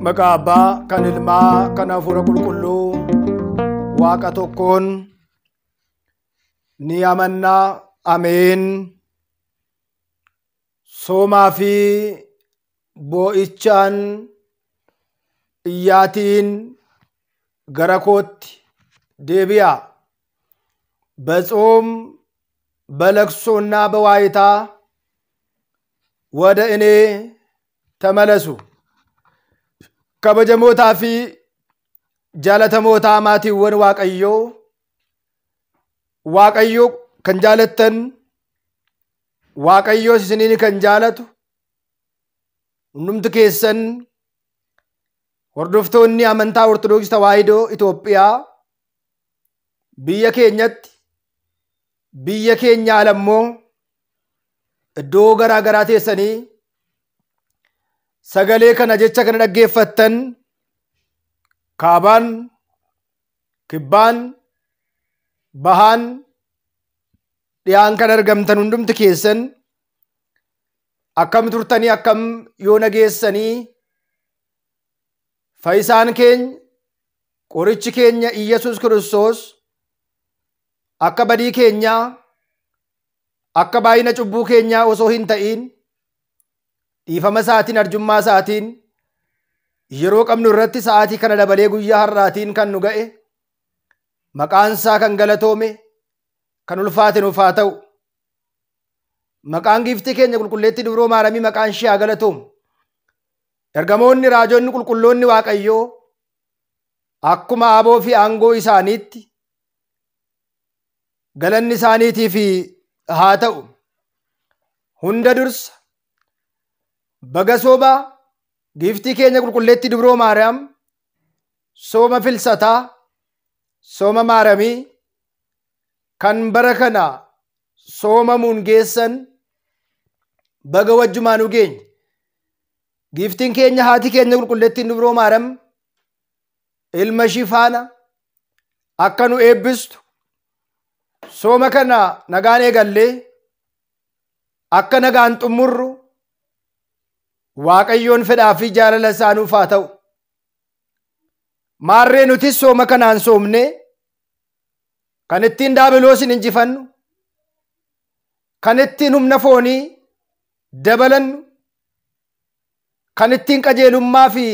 Maqaa abbaa kan ilmaa kan hafuura qulqulluu waaqa tokkoon ni ameen soomaa fi boo'ichaan iyyaatiin gara kootti deebi'aa. በጾም Balaksoonni bawaayitaa wada inee ta'e malasu kabaja mootaa fi jaalata mootaa maatiiwwan Waaqayyoo kan jaalatan Waaqayyoo Siniini kan jaalatu hundumtu keessan hordoftoonni amantaa ortodoksi tawaayidoo Itoophiyaa biyya keenyatti. biyya keenya alammoo iddoo garaa garaa teessanii sagalee kana jecha kana dhaggeeffattan kaabaan, kibbaan, bahaan, dhiyaan kan argamtan hundumti keessan akkam turtanii akkam yoo nageessanii fayyisaan keenya qorichi keenya iyyesuus kiristoos akka badii keenyaa akka baay'ina cubbuu keenyaa osoo hin ta'iin dhiifama sa'aatiin arjummaa isaatiin yeroo qabnu irratti sa'aatii kana dabalee guyyaa har'aatiin kan nu ga'e maqaansaa kan galatoome kan ulfaate nuuf haa ta'u. Maqaan giiftii keenya qulqulleetti dubroo maaramii maqaan ishee haa galatoomu. Ergamoonni raajoonni qulqulloonni Waaqayyoo akkuma aboo fi aangoo isaaniitti galanni isaaniitiif haa ta'u hunda dursa baga soobaa giiftii keenya qulqulletii dubroo maariyaam sooma filsataa sooma maaramii kan bara kana soomamuun geessan baga nu geenya giiftiin keenya haati keenya qulqulleetti dubroo maaram ilma shii faana akka nu eebbistu sooma kana nagaan eegallee akka nagaan xumurru waaqayyoon fedhaa fi jaalala isaanuuf haa ta'u. Maarree nuti sooma kanaan soomne kan ittiin daabiloosin hinjifannu kan ittiin humna foonii dabalannu kan ittiin qajeelummaa fi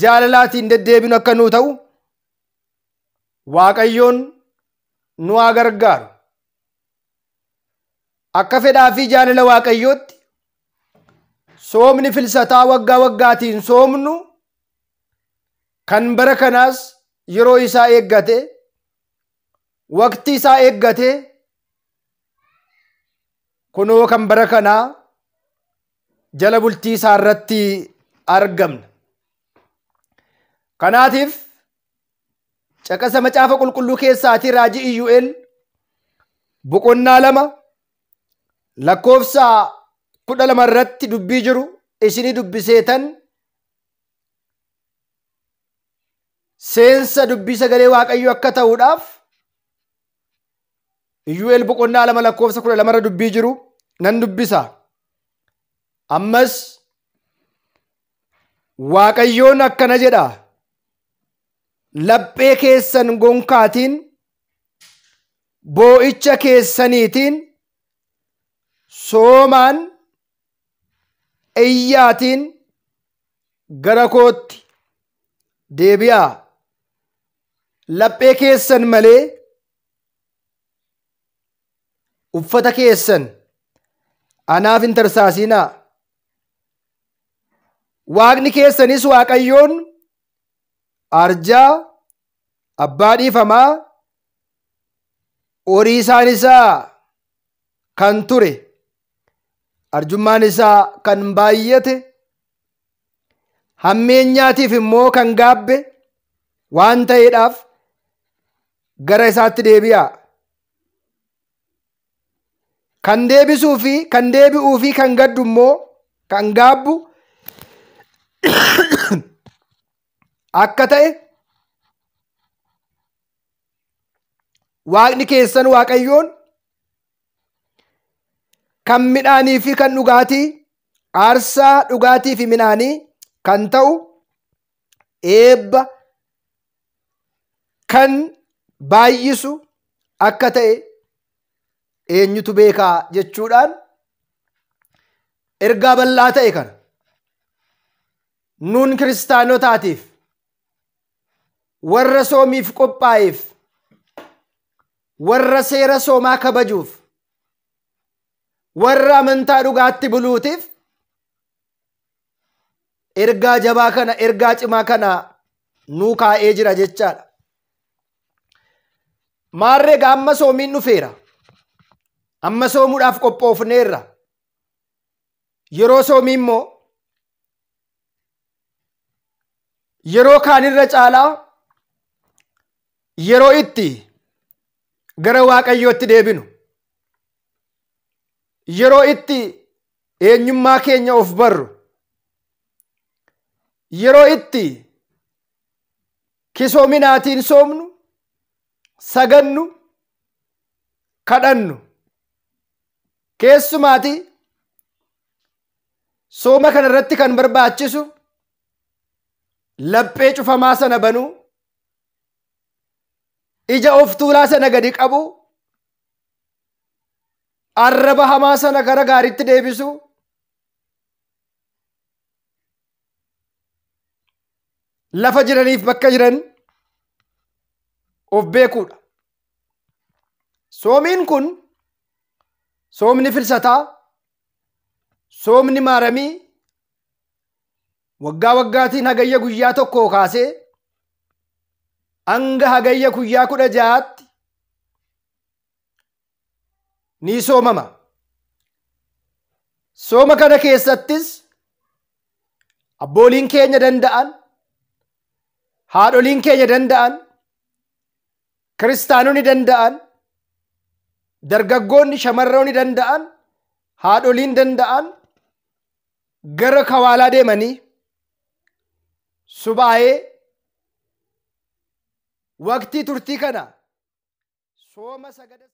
jaalalaatiin deddeebinu akka nuu ta'u waaqayyoon nu haa gargaaru. Akka fedhaa fi jaalala waaqayyootti soomni filsataa waggaa waggaatiin soomnu kan bara kanaas yeroo isaa eeggate waqtii isaa eeggate kunoo kan bara kanaa jala bultii isaa irratti argamna. Kanaatiif caqasa macaafa qulqulluu keessaatii raajii iyyu'eel e boqonnaa lama lakkoofsa kudha lama irratti dubbii jiru isinii dubbiseetan seensa dubbii sagalee waaqayyo akka ta'uudhaaf iyyu'eel e boqonnaa lama lakkoofsa kudha lamarra dubbii jiru nan dubbisa ammas waaqayyoon akkana jedha laphee keessan gonkaatiin boo'icha keessaniitiin soomaan eyyaatiin gara kootti deebi'aa laphee keessan malee uffata keessan anaaf hin tarsaasinaa waaqni keessanis waaqayyoon arjaa, abbaa dhiifamaa, isaan isaa kan ture, arjummaan isaa kan baay'ate, hammeenyaatiif immoo kan gaabbe waan ta'eedhaaf gara isaatti deebi'a. Kan deebisuu kan deebi'uu fi kan gaddu immoo kan gaabbu. akka ta'e waaqni keessan waaqayyoon kan midhaanii fi kan dhugaatii aarsaa dhugaatii fi midhaanii kan ta'u eebba kan baay'isu akka ta'e eenyutu beekaa jechuudhaan ergaa bal'aa ta'e kana nuun kiristaanotaatiif warra soomiif qophaa'eef warra seera soomaa kabajuuf warra amantaa dhugaatti buluutiif ergaa jabaa kana ergaa cimaa kana nuu kaa'ee jira jechaadha. Maarreega amma soomiin dhufeera. Amma soomuudhaaf qophoofneerra. Yeroo soomii yeroo yeroo kaanirra caalaa yeroo itti gara waaqayyootti deebinu yeroo itti eenyummaa keenya of barru yeroo itti kisoominaatiin soomnu sagannu kadhannu keessumaati sooma kana irratti kan barbaachisu laphee cufamaa sana banuu ija of tuulaa sana gadi qabu, arraba hamaa sana gara gaaritti deebisu, lafa jiraniif bakka jiran of beekuudha. Soomiin kun soomni filsataa soomni maaramii, waggaa waggaatiin hagayya guyyaa tokkoo kaasee anga hagayya kuyyaa kudha jahatti ni soomama. Sooma kana keessattis abbooliin keenya danda'an, haadholiin keenya danda'an, kiristaanonni danda'an, dargaggoonni shamarroonni danda'an, haadholiin danda'an gara kawaalaa deemanii subaa'ee waqtii turtii kana sooma sagada.